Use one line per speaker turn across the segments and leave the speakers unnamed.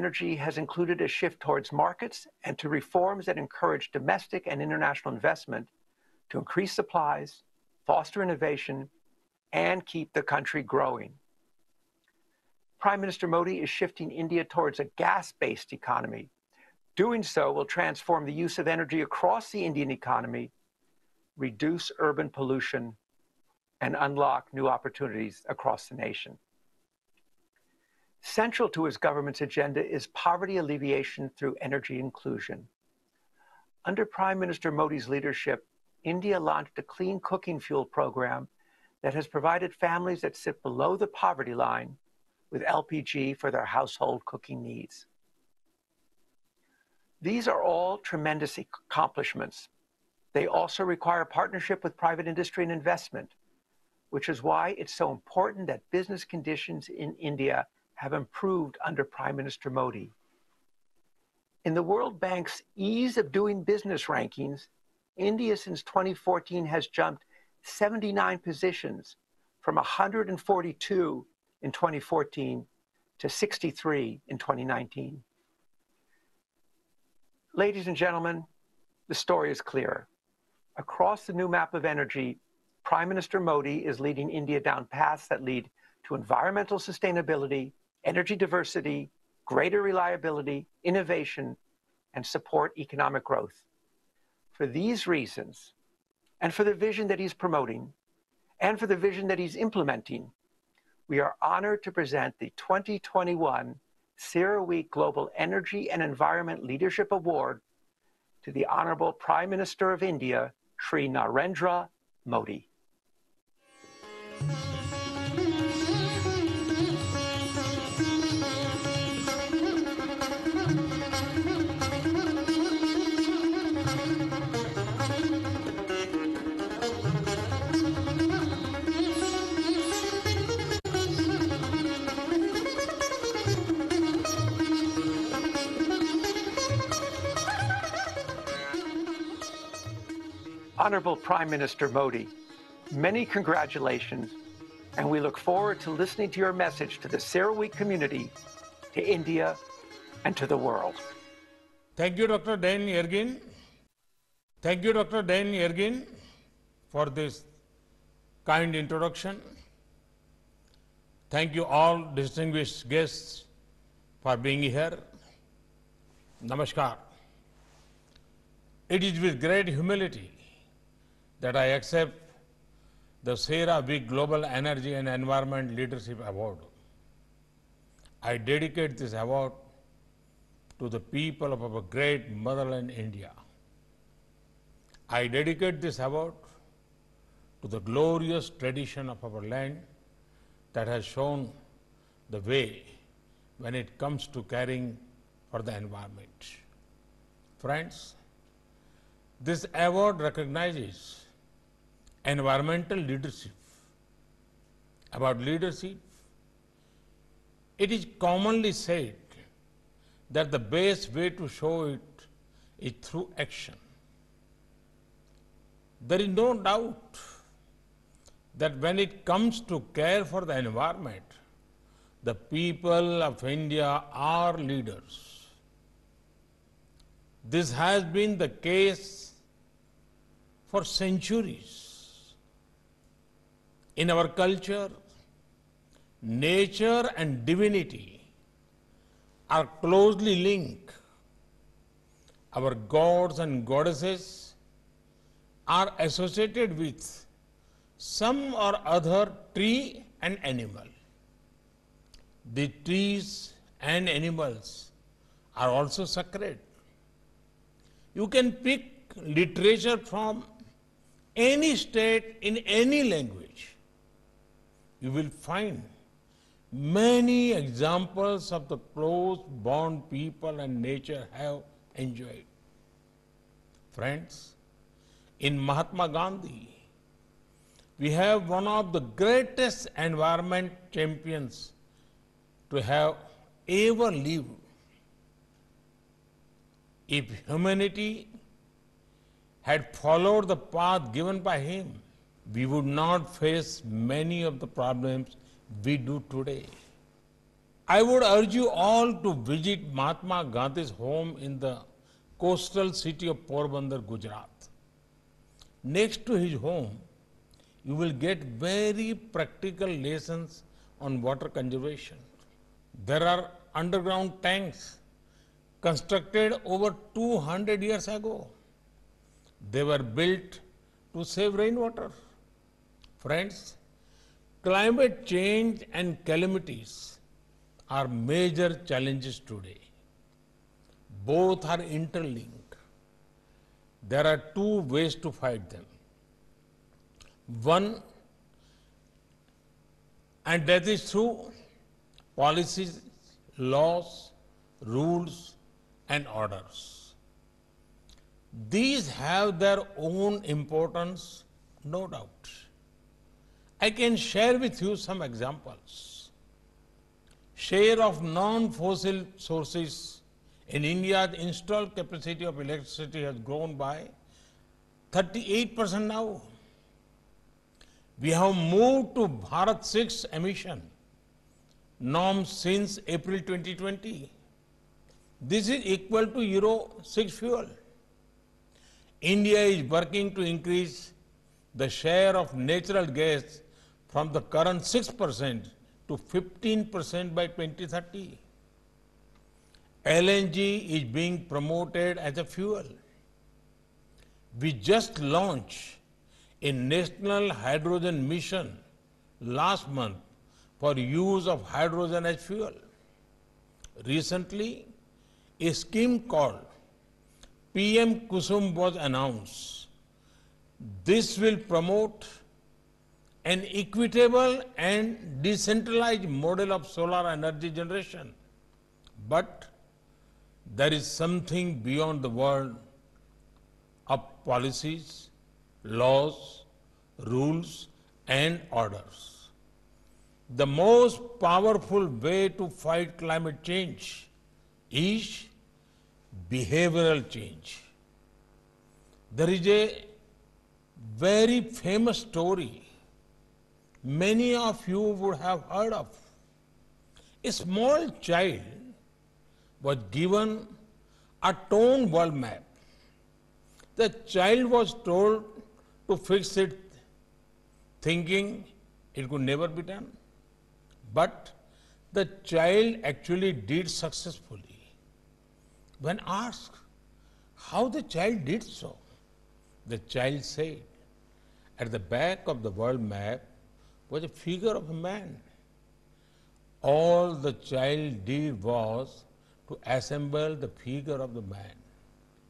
energy has included a shift towards markets and to reforms that encourage domestic and international investment to increase supplies, foster innovation, and keep the country growing. Prime Minister Modi is shifting India towards a gas based economy. Doing so will transform the use of energy across the Indian economy, reduce urban pollution, and unlock new opportunities across the nation. Central to his government's agenda is poverty alleviation through energy inclusion. Under Prime Minister Modi's leadership, India launched a clean cooking fuel program that has provided families that sit below the poverty line with LPG for their household cooking needs. These are all tremendous accomplishments. They also require partnership with private industry and investment, which is why it's so important that business conditions in India have improved under Prime Minister Modi. In the World Bank's ease of doing business rankings, India since 2014 has jumped 79 positions from 142 in 2014 to 63 in 2019. Ladies and gentlemen, the story is clear. Across the new map of energy, Prime Minister Modi is leading India down paths that lead to environmental sustainability, energy diversity, greater reliability, innovation, and support economic growth. For these reasons, and for the vision that he's promoting, and for the vision that he's implementing, we are honored to present the 2021 CERAWeek Global Energy and Environment Leadership Award to the Honorable Prime Minister of India, Sri Narendra Modi. Honorable Prime Minister Modi, many congratulations, and we look forward to listening to your message to the Sarawak community, to India,
and to the world. Thank you, Dr. Dan Ergin. Thank you, Dr. Dan Ergin, for this kind introduction. Thank you all distinguished guests for being here. Namaskar. It is with great humility that I accept the Sarah Big Global Energy and Environment Leadership Award. I dedicate this award to the people of our great motherland India. I dedicate this award to the glorious tradition of our land that has shown the way when it comes to caring for the environment. Friends, this award recognizes environmental leadership. About leadership, it is commonly said that the best way to show it is through action. There is no doubt that when it comes to care for the environment, the people of India are leaders. This has been the case for centuries in our culture, nature and divinity are closely linked. Our gods and goddesses are associated with some or other tree and animal. The trees and animals are also sacred. You can pick literature from any state in any language you will find many examples of the close bond people and nature have enjoyed. Friends, in Mahatma Gandhi, we have one of the greatest environment champions to have ever lived. If humanity had followed the path given by him, we would not face many of the problems we do today. I would urge you all to visit Mahatma Gandhi's home in the coastal city of Porbandar, Gujarat. Next to his home, you will get very practical lessons on water conservation. There are underground tanks constructed over 200 years ago. They were built to save rainwater. Friends, climate change and calamities are major challenges today. Both are interlinked. There are two ways to fight them. One, and that is through policies, laws, rules, and orders. These have their own importance, no doubt. I can share with you some examples. Share of non-fossil sources in India's installed capacity of electricity has grown by 38% now. We have moved to Bharat 6 emission norms since April 2020. This is equal to Euro 6 fuel. India is working to increase the share of natural gas from the current 6 percent to 15 percent by 2030. LNG is being promoted as a fuel. We just launched a national hydrogen mission last month for use of hydrogen as fuel. Recently, a scheme called PM Kusum was announced. This will promote an equitable and decentralized model of solar energy generation. But there is something beyond the world of policies, laws, rules and orders. The most powerful way to fight climate change is behavioral change. There is a very famous story many of you would have heard of. A small child was given a torn world map. The child was told to fix it, thinking it could never be done. But the child actually did successfully. When asked how the child did so, the child said, at the back of the world map, was a figure of a man. All the child did was to assemble the figure of the man.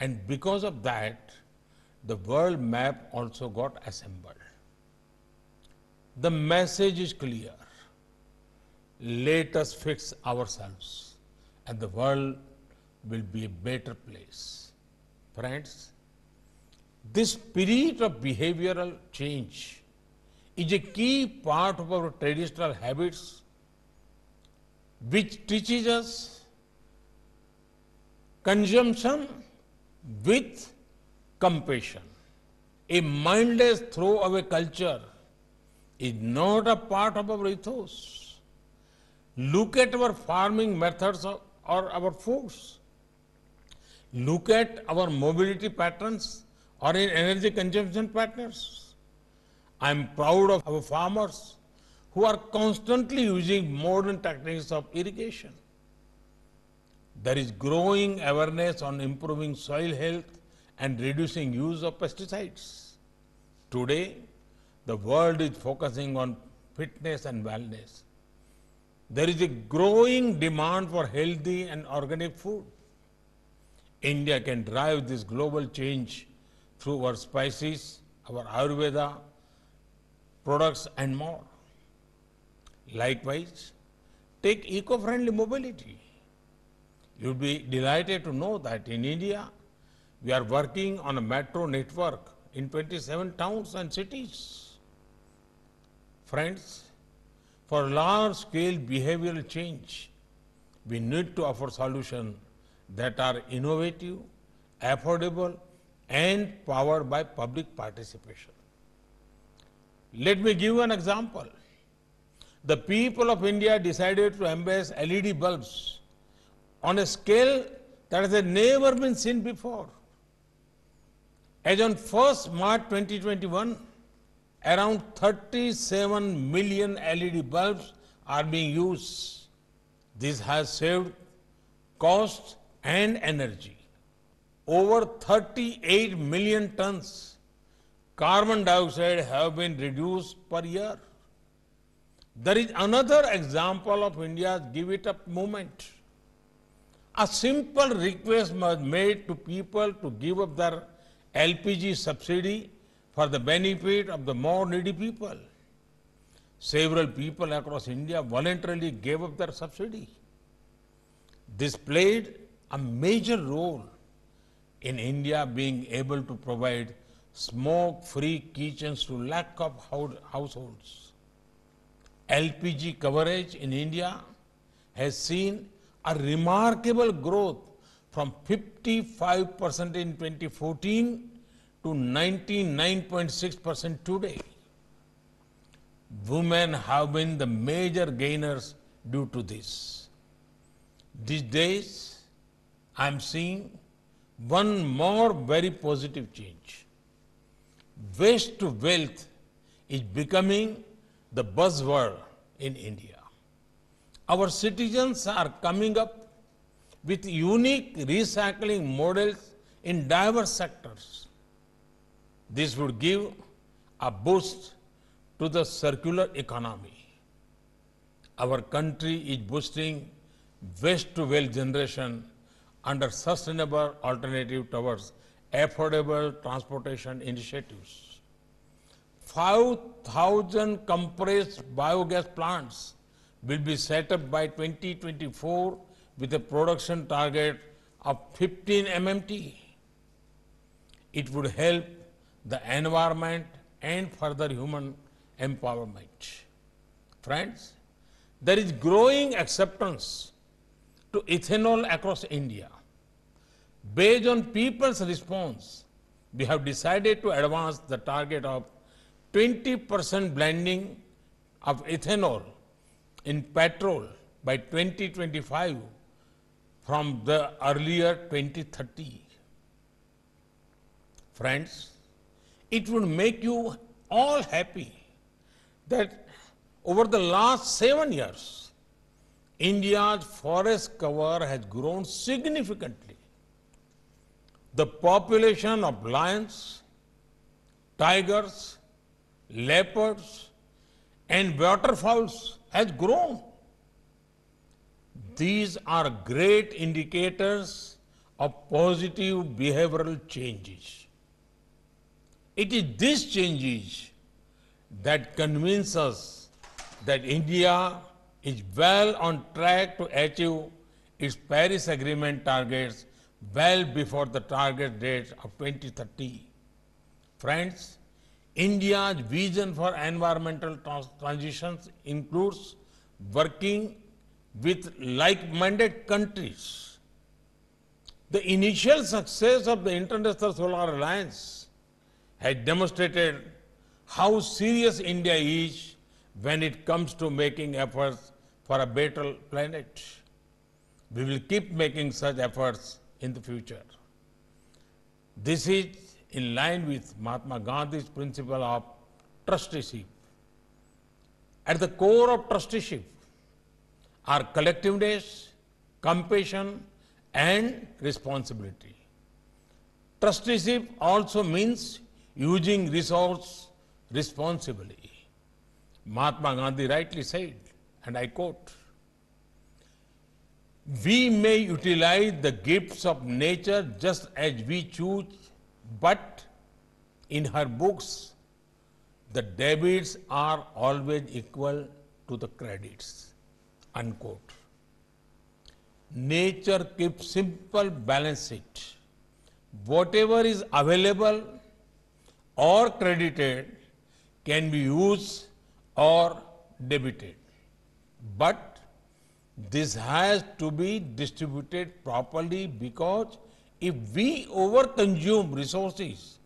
And because of that, the world map also got assembled. The message is clear. Let us fix ourselves, and the world will be a better place. Friends, this period of behavioral change is a key part of our traditional habits which teaches us consumption with compassion. A mindless throw away culture is not a part of our ethos. Look at our farming methods or our foods. Look at our mobility patterns or energy consumption patterns. I am proud of our farmers who are constantly using modern techniques of irrigation. There is growing awareness on improving soil health and reducing use of pesticides. Today, the world is focusing on fitness and wellness. There is a growing demand for healthy and organic food. India can drive this global change through our spices, our Ayurveda, products and more. Likewise, take eco-friendly mobility. You would be delighted to know that in India, we are working on a metro network in 27 towns and cities. Friends, for large-scale behavioral change, we need to offer solutions that are innovative, affordable and powered by public participation. Let me give an example. The people of India decided to embrace LED bulbs on a scale that has never been seen before. As on 1st March 2021, around 37 million LED bulbs are being used. This has saved cost and energy. Over 38 million tons carbon dioxide have been reduced per year. There is another example of India's give it up movement. A simple request was made to people to give up their LPG subsidy for the benefit of the more needy people. Several people across India voluntarily gave up their subsidy. This played a major role in India being able to provide smoke free kitchens to lack of households. LPG coverage in India has seen a remarkable growth from 55% in 2014 to 99.6% today. Women have been the major gainers due to this. These days, I am seeing one more very positive change waste to wealth is becoming the buzzword in India. Our citizens are coming up with unique recycling models in diverse sectors. This would give a boost to the circular economy. Our country is boosting waste to wealth generation under sustainable alternative towards affordable transportation initiatives. 5,000 compressed biogas plants will be set up by 2024 with a production target of 15 MMT. It would help the environment and further human empowerment. Friends, there is growing acceptance to ethanol across India. Based on people's response, we have decided to advance the target of 20 percent blending of ethanol in petrol by 2025 from the earlier 2030. Friends, it would make you all happy that over the last seven years, India's forest cover has grown significantly the population of lions, tigers, leopards, and waterfowls has grown. These are great indicators of positive behavioral changes. It is these changes that convince us that India is well on track to achieve its Paris Agreement targets well before the target date of 2030. Friends, India's vision for environmental trans transitions includes working with like-minded countries. The initial success of the International Solar Alliance has demonstrated how serious India is when it comes to making efforts for a better planet. We will keep making such efforts in the future. This is in line with Mahatma Gandhi's principle of trusteeship. At the core of trusteeship are collectiveness, compassion and responsibility. Trusteeship also means using resource responsibly. Mahatma Gandhi rightly said, and I quote, we may utilize the gifts of nature just as we choose, but in her books, the debits are always equal to the credits. Unquote. Nature keeps simple balance it Whatever is available or credited can be used or debited. But this has to be distributed properly because if we overconsume resources,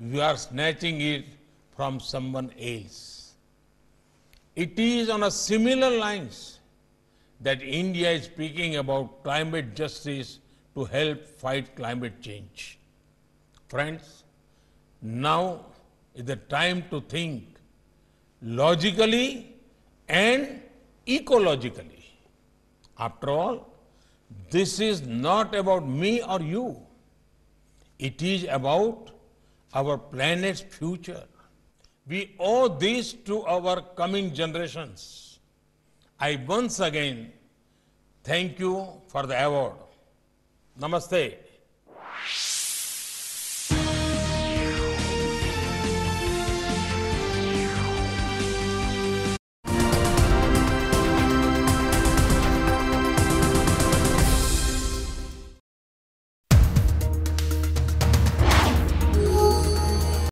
we are snatching it from someone else. It is on a similar lines that India is speaking about climate justice to help fight climate change. Friends, now is the time to think logically and ecologically. After all, this is not about me or you. It is about our planet's future. We owe this to our coming generations. I once again thank you for the award. Namaste.